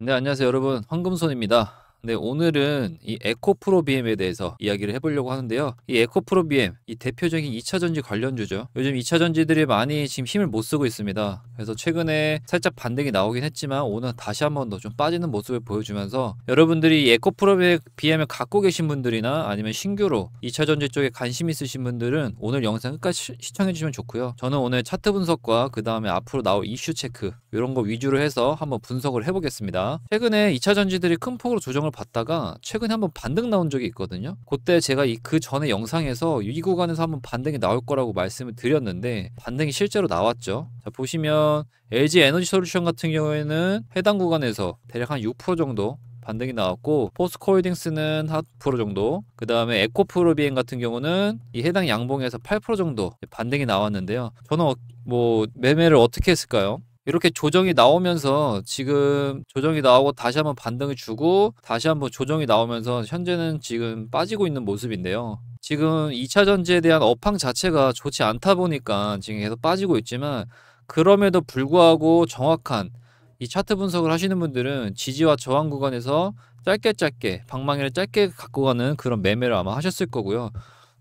네, 안녕하세요 여러분. 황금손입니다. 네, 오늘은 이 에코프로비엠에 대해서 이야기를 해보려고 하는데요. 이 에코프로비엠, 이 대표적인 2차전지 관련주죠. 요즘 2차전지들이 많이 지금 힘을 못 쓰고 있습니다. 그래서 최근에 살짝 반등이 나오긴 했지만 오늘 다시 한 번 더 좀 빠지는 모습을 보여주면서 여러분들이 에코프로비엠을 갖고 계신 분들이나 아니면 신규로 2차전지 쪽에 관심 있으신 분들은 오늘 영상 끝까지 시청해주시면 좋고요. 저는 오늘 차트 분석과 그 다음에 앞으로 나올 이슈 체크 이런 거 위주로 해서 한번 분석을 해보겠습니다. 최근에 2차전지들이 큰 폭으로 조정을 영상을 봤다가 최근에 한번 반등 나온 적이 있거든요. 그때 제가 그 전에 영상에서 이 구간에서 한번 반등이 나올 거라고 말씀을 드렸는데 반등이 실제로 나왔죠. 자 보시면 LG 에너지 솔루션 같은 경우에는 해당 구간에서 대략 한 6% 정도 반등이 나왔고 포스코홀딩스는 한8% 정도 그 다음에 에코프로비엔 같은 경우는 이 해당 양봉에서 8% 정도 반등이 나왔는데요 저는 어, 뭐 매매를 어떻게 했을까요 이렇게 조정이 나오면서 지금 조정이 나오고 다시 한번 반등을 주고 다시 한번 조정이 나오면서 현재는 지금 빠지고 있는 모습인데요. 지금 2차 전지에 대한 업황 자체가 좋지 않다 보니까 지금 계속 빠지고 있지만 그럼에도 불구하고 정확한 이 차트 분석을 하시는 분들은 지지와 저항 구간에서 짧게 짧게 방망이를 짧게 갖고 가는 그런 매매를 아마 하셨을 거고요.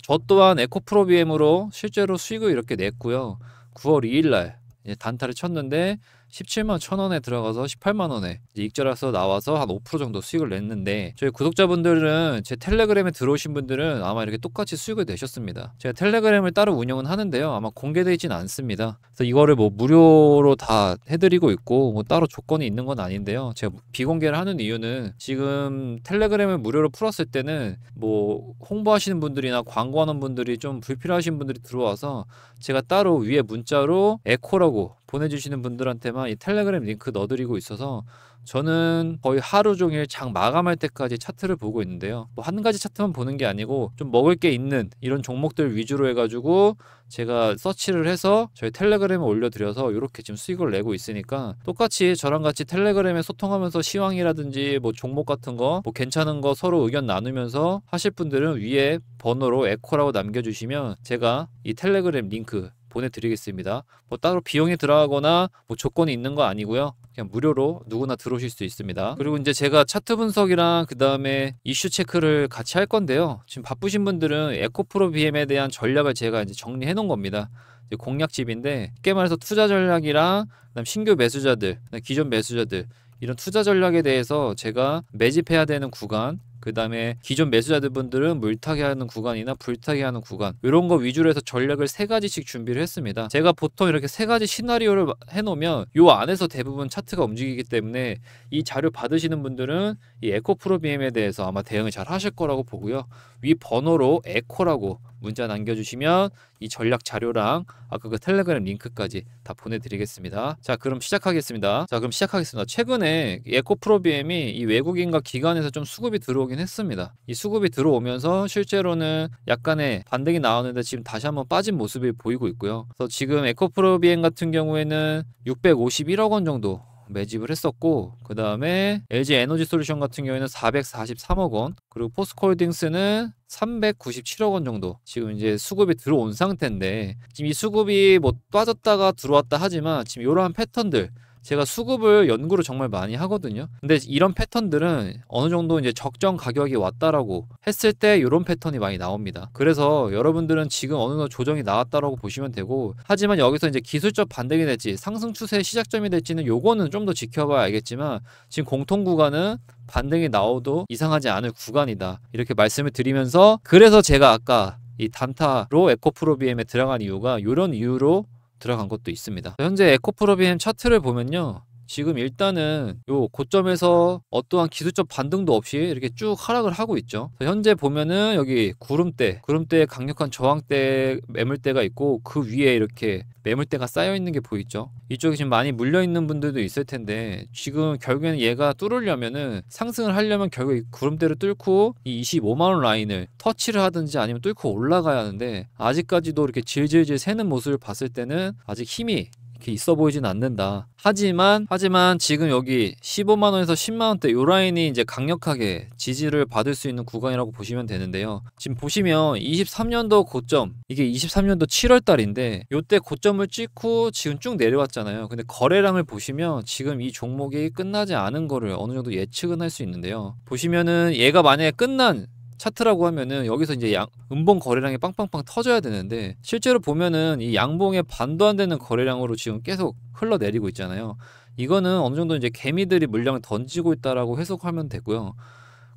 저 또한 에코프로비엠으로 실제로 수익을 이렇게 냈고요. 9월 2일 날 예, 단타를 쳤는데 17만 1,000원에 들어가서 18만 원에 익절해서 나와서 한 5% 정도 수익을 냈는데 저희 구독자분들은 제 텔레그램에 들어오신 분들은 아마 이렇게 똑같이 수익을 내셨습니다. 제가 텔레그램을 따로 운영은 하는데요. 아마 공개되진 않습니다. 그래서 이거를 뭐 무료로 다 해드리고 있고 뭐 따로 조건이 있는 건 아닌데요. 제가 비공개를 하는 이유는 지금 텔레그램을 무료로 풀었을 때는 뭐 홍보하시는 분들이나 광고하는 분들이 좀 불필요하신 분들이 들어와서 제가 따로 위에 문자로 에코라고 보내주시는 분들한테만 이 텔레그램 링크 넣어드리고 있어서 저는 거의 하루 종일 장 마감할 때까지 차트를 보고 있는데요. 뭐 한 가지 차트만 보는 게 아니고 좀 먹을 게 있는 이런 종목들 위주로 해가지고 제가 서치를 해서 저희 텔레그램에 올려드려서 이렇게 지금 수익을 내고 있으니까 똑같이 저랑 같이 텔레그램에 소통하면서 시황이라든지 뭐 종목 같은 거 뭐 괜찮은 거 서로 의견 나누면서 하실 분들은 위에 번호로 에코라고 남겨주시면 제가 이 텔레그램 링크 보내드리겠습니다. 뭐 따로 비용이 들어가거나 뭐 조건이 있는 거 아니고요. 그냥 무료로 누구나 들어오실 수 있습니다. 그리고 이제 제가 차트 분석이랑 그 다음에 이슈 체크를 같이 할 건데요. 지금 바쁘신 분들은 에코프로 BM에 대한 전략을 제가 이제 정리해 놓은 겁니다. 공략집인데 쉽게 말해서 투자 전략이랑 그다음 신규 매수자들, 기존 매수자들 이런 투자 전략에 대해서 제가 매집해야 되는 구간 그 다음에 기존 매수자들 분들은 물타기 하는 구간이나 불타기 하는 구간 이런 거 위주로 해서 전략을 세 가지씩 준비를 했습니다 제가 보통 이렇게 세 가지 시나리오를 해놓으면 요 안에서 대부분 차트가 움직이기 때문에 이 자료 받으시는 분들은 이 에코프로 BM에 대해서 아마 대응을 잘 하실 거라고 보고요 위 번호로 에코라고 문자 남겨주시면 이 전략 자료랑 아까 그 텔레그램 링크까지 다 보내드리겠습니다. 자 그럼 시작하겠습니다. 자 그럼 시작하겠습니다. 최근에 에코프로비엠이 이 외국인과 기관에서 좀 수급이 들어오 들어오긴 했습니다. 이 수급이 들어오면서 실제로는 약간의 반등이 나오는데 지금 다시 한번 빠진 모습이 보이고 있고요. 그래서 지금 에코프로비엔 같은 경우에는 651억 원 정도 매집을 했었고 그 다음에 LG 에너지 솔루션 같은 경우에는 443억 원 그리고 포스코홀딩스는 397억 원 정도 지금 이제 수급이 들어온 상태인데 지금 이 수급이 뭐 빠졌다가 들어왔다 하지만 지금 이러한 패턴들 제가 수급을 연구를 정말 많이 하거든요. 근데 이런 패턴들은 어느 정도 이제 적정 가격이 왔다라고 했을 때 이런 패턴이 많이 나옵니다. 그래서 여러분들은 지금 어느 정도 조정이 나왔다라고 보시면 되고 하지만 여기서 이제 기술적 반등이 될지 상승 추세의 시작점이 될지는 요거는 좀 더 지켜봐야 알겠지만 지금 공통 구간은 반등이 나오도 이상하지 않을 구간이다. 이렇게 말씀을 드리면서 그래서 제가 아까 이 단타로 에코프로비엠에 들어간 이유가 이런 이유로 들어간 것도 있습니다. 현재 에코프로비 차트를 보면요. 지금 일단은 요 고점에서 어떠한 기술적 반등도 없이 이렇게 쭉 하락을 하고 있죠. 현재 보면은 여기 구름대, 구름대에 강력한 저항대 매물대가 있고 그 위에 이렇게 매물대가 쌓여 있는 게 보이죠. 이쪽에 지금 많이 물려 있는 분들도 있을 텐데 지금 결국에는 얘가 뚫으려면은 상승을 하려면 결국 구름대를 뚫고 이 25만 원 라인을 터치를 하든지 아니면 뚫고 올라가야 하는데 아직까지도 이렇게 질질질 새는 모습을 봤을 때는 아직 힘이 이렇게 있어 보이진 않는다. 하지만 하지만 지금 여기 15만 원에서 10만 원대 요 라인이 이제 강력하게 지지를 받을 수 있는 구간이라고 보시면 되는데요. 지금 보시면 23년도 고점 이게 23년도 7월 달인데 요때 고점을 찍고 지금 쭉 내려왔잖아요. 근데 거래량을 보시면 지금 이 종목이 끝나지 않은 거를 어느 정도 예측은 할 수 있는데요. 보시면은 얘가 만약에 끝난 차트라고 하면은 여기서 이제 양, 음봉 거래량이 빵빵빵 터져야 되는데 실제로 보면은 이 양봉에 반도 안 되는 거래량으로 지금 계속 흘러내리고 있잖아요. 이거는 어느 정도 이제 개미들이 물량을 던지고 있다라고 해석하면 되고요.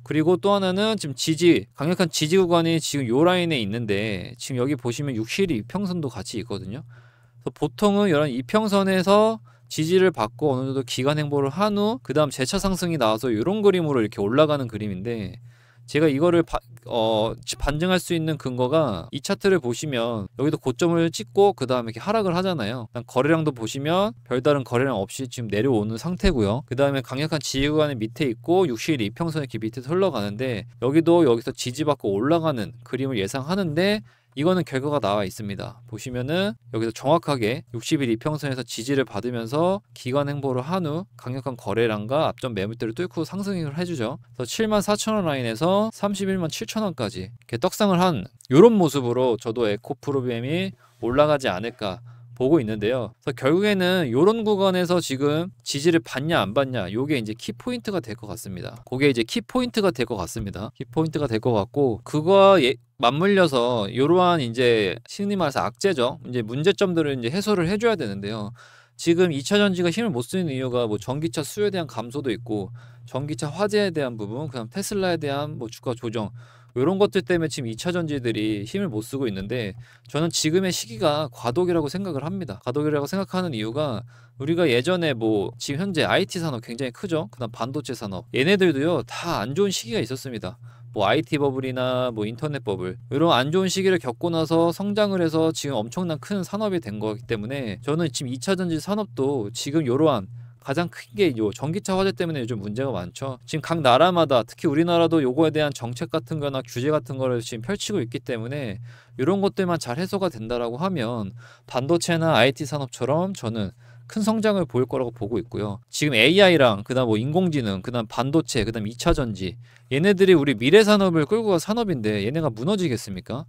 그리고 또 하나는 지금 지지 강력한 지지 구간이 지금 요 라인에 있는데 지금 여기 보시면 6실 이평선도 같이 있거든요. 그래서 보통은 이런 이평선에서 지지를 받고 어느 정도 기간 행보를 한 후 그다음 재차 상승이 나와서 이런 그림으로 이렇게 올라가는 그림인데 제가 이거를 바, 어, 반증할 수 있는 근거가 이 차트를 보시면 여기도 고점을 찍고 그 다음에 이렇게 하락을 하잖아요. 거래량도 보시면 별다른 거래량 없이 지금 내려오는 상태고요. 그 다음에 강력한 지지구간의 밑에 있고 60일 이평선 의렇게 밑에 흘러가는데 여기도 여기서 지지받고 올라가는 그림을 예상하는데 이거는 결과가 나와 있습니다. 보시면은 여기서 정확하게 60일 이평선에서 지지를 받으면서 기관 행보를 한 후 강력한 거래량과 앞전 매물대를 뚫고 상승을 해주죠. 그래서 7 4 0 0 0원 라인에서 31만 7 0원까지 이렇게 떡상을 한 이런 모습으로 저도 에코프로비엠이 올라가지 않을까 보고 있는데요. 그래서 결국에는 이런 구간에서 지금 지지를 받냐 안 받냐 이게 이제 키포인트가 될 것 같습니다. 그게 이제 키포인트가 될 것 같습니다. 키포인트가 될 것 같고 그거 예, 맞물려서 이러한 이제 신이 말해서 악재죠. 이제 문제점들을 이제 해소를 해줘야 되는데요. 지금 2차 전지가 힘을 못 쓰는 이유가 뭐 전기차 수요에 대한 감소도 있고 전기차 화재에 대한 부분, 그다음 테슬라에 대한 뭐 주가 조정 이런 것들 때문에 지금 2차 전지들이 힘을 못 쓰고 있는데 저는 지금의 시기가 과도기라고 생각을 합니다. 과도기라고 생각하는 이유가 우리가 예전에 뭐 지금 현재 IT 산업 굉장히 크죠. 그다음 반도체 산업 얘네들도요 다 안 좋은 시기가 있었습니다. 뭐 IT 버블이나 뭐 인터넷 버블 이런 안 좋은 시기를 겪고 나서 성장을 해서 지금 엄청난 큰 산업이 된 거기 때문에 저는 지금 2차 전지 산업도 지금 이러한 가장 큰 게 요 전기차 화재 때문에 요즘 문제가 많죠. 지금 각 나라마다 특히 우리나라도 요거에 대한 정책 같은 거나 규제 같은 거를 지금 펼치고 있기 때문에 이런 것들만 잘 해소가 된다라고 하면 반도체나 IT 산업처럼 저는 큰 성장을 보일 거라고 보고 있고요. 지금 AI랑 그다음 뭐 인공지능, 그다음 반도체, 그다음 2차 전지 얘네들이 우리 미래 산업을 끌고 갈 산업인데 얘네가 무너지겠습니까?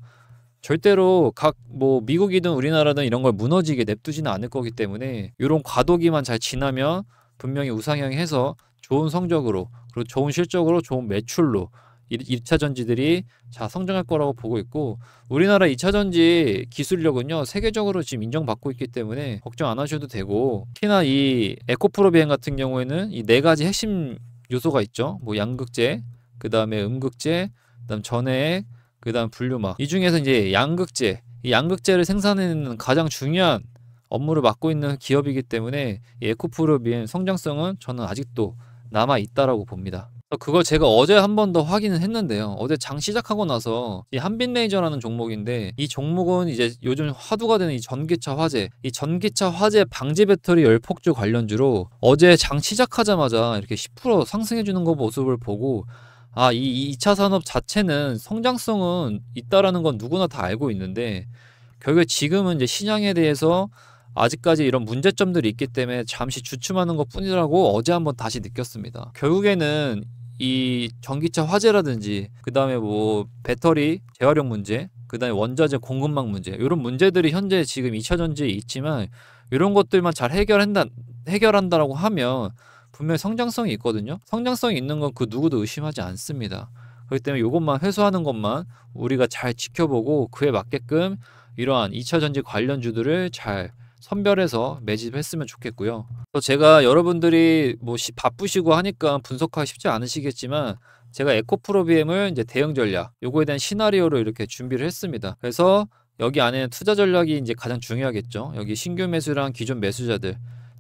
절대로 각 뭐 미국이든 우리나라든 이런 걸 무너지게 냅두지는 않을 거기 때문에 이런 과도기만 잘 지나면 분명히 우상향해서 좋은 성적으로 그리고 좋은 실적으로 좋은 매출로 2차 전지들이 자 성장할 거라고 보고 있고 우리나라 2차 전지 기술력은요 세계적으로 지금 인정받고 있기 때문에 걱정 안 하셔도 되고 특히나 이 에코프로 비행 같은 경우에는 이 네 가지 핵심 요소가 있죠 뭐 양극재 그 다음에 음극재 그 다음 전해액 그 다음 분류막 이 중에서 이제 양극재 이 양극재를 생산하는 가장 중요한 업무를 맡고 있는 기업이기 때문에 에코프로 비엔 성장성은 저는 아직도 남아 있다라고 봅니다. 어, 그걸 제가 어제 한 번 더 확인을 했는데요. 어제 장 시작하고 나서 이 한빛레이저라는 종목인데 이 종목은 이제 요즘 화두가 되는 이 전기차 화재, 이 전기차 화재 방지 배터리 열폭주 관련주로 어제 장 시작하자마자 이렇게 10% 상승해 주는 거 모습을 보고 아, 이 2차 산업 자체는 성장성은 있다라는 건 누구나 다 알고 있는데 결국에 지금은 이제 시장에 대해서 아직까지 이런 문제점들이 있기 때문에 잠시 주춤하는 것 뿐이라고 어제 한번 다시 느꼈습니다. 결국에는 이 전기차 화재라든지 그다음에 뭐 배터리 재활용 문제 그다음에 원자재 공급망 문제 이런 문제들이 현재 지금 2차 전지에 있지만 이런 것들만 잘 해결한다 해결한다라고 하면 분명 성장성이 있거든요. 성장성이 있는 건 그 누구도 의심하지 않습니다. 그렇기 때문에 이것만 회수하는 것만 우리가 잘 지켜보고 그에 맞게끔 이러한 2차 전지 관련주들을 잘 선별해서 매집했으면 좋겠고요. 제가 여러분들이 뭐 시, 바쁘시고 하니까 분석하기 쉽지 않으시겠지만 제가 에코프로비엠을 이제 대응 전략 요거에 대한 시나리오로 이렇게 준비를 했습니다. 그래서 여기 안에 투자 전략이 이제 가장 중요하겠죠. 여기 신규 매수랑 기존 매수자들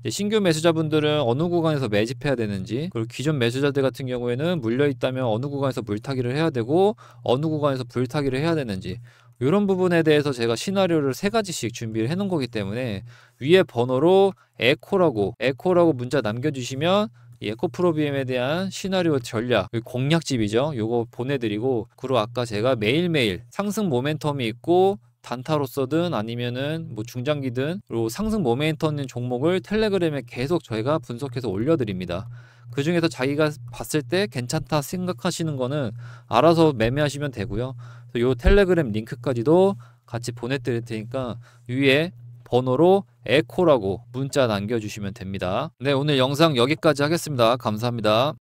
신규 매수자분들은 어느 구간에서 매집해야 되는지 그리고 기존 매수자들 같은 경우에는 물려 있다면 어느 구간에서 물타기를 해야 되고 어느 구간에서 불타기를 해야 되는지 이런 부분에 대해서 제가 시나리오를 세 가지씩 준비를 해놓은 거기 때문에 위에 번호로 에코라고 에코라고 문자 남겨주시면 에코 프로비엠에 대한 시나리오 전략 공략집이죠. 요거 보내드리고 그리고 아까 제가 매일매일 상승 모멘텀이 있고 단타로서든 아니면은 뭐 중장기든 그리고 상승 모멘텀 있는 종목을 텔레그램에 계속 저희가 분석해서 올려드립니다. 그 중에서 자기가 봤을 때 괜찮다 생각하시는 거는 알아서 매매하시면 되고요. 요 텔레그램 링크까지도 같이 보내드릴 테니까 위에 번호로 에코라고 문자 남겨주시면 됩니다. 네, 오늘 영상 여기까지 하겠습니다. 감사합니다.